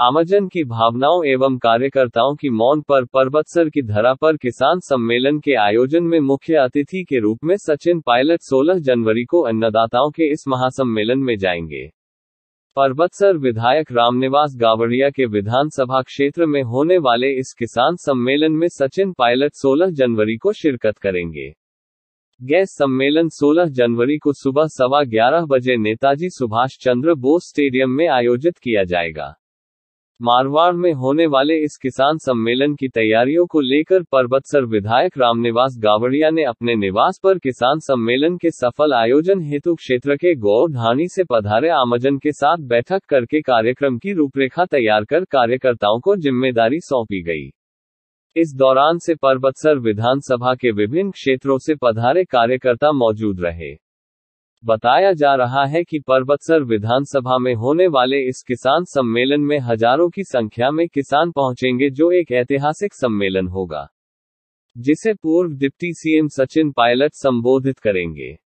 आमजन की भावनाओं एवं कार्यकर्ताओं की मौन पर पर्वतसर की धरा पर किसान सम्मेलन के आयोजन में मुख्य अतिथि के रूप में सचिन पायलट 16 जनवरी को अन्नदाताओं के इस महासम्मेलन में जाएंगे परबतसर विधायक रामनिवास गावड़िया के विधानसभा क्षेत्र में होने वाले इस किसान सम्मेलन में सचिन पायलट 16 जनवरी को शिरकत करेंगे गैस सम्मेलन 16 जनवरी को सुबह सवा ग्यारह बजे नेताजी सुभाष चंद्र बोस स्टेडियम में आयोजित किया जाएगा मारवाड़ में होने वाले इस किसान सम्मेलन की तैयारियों को लेकर पर्वतसर विधायक रामनिवास गावड़िया ने अपने निवास पर किसान सम्मेलन के सफल आयोजन हेतु क्षेत्र के गौर धानी से पधारे आमजन के साथ बैठक करके कार्यक्रम की रूपरेखा तैयार कर कार्यकर्ताओं को जिम्मेदारी सौंपी गई इस दौरान से पर्वतसर विधानसभा के विभिन्न क्षेत्रों से पधारे कार्यकर्ता मौजूद रहे बताया जा रहा है कि पर्वतसर विधानसभा में होने वाले इस किसान सम्मेलन में हजारों की संख्या में किसान पहुंचेंगे जो एक ऐतिहासिक सम्मेलन होगा जिसे पूर्व डिप्टी सीएम सचिन पायलट संबोधित करेंगे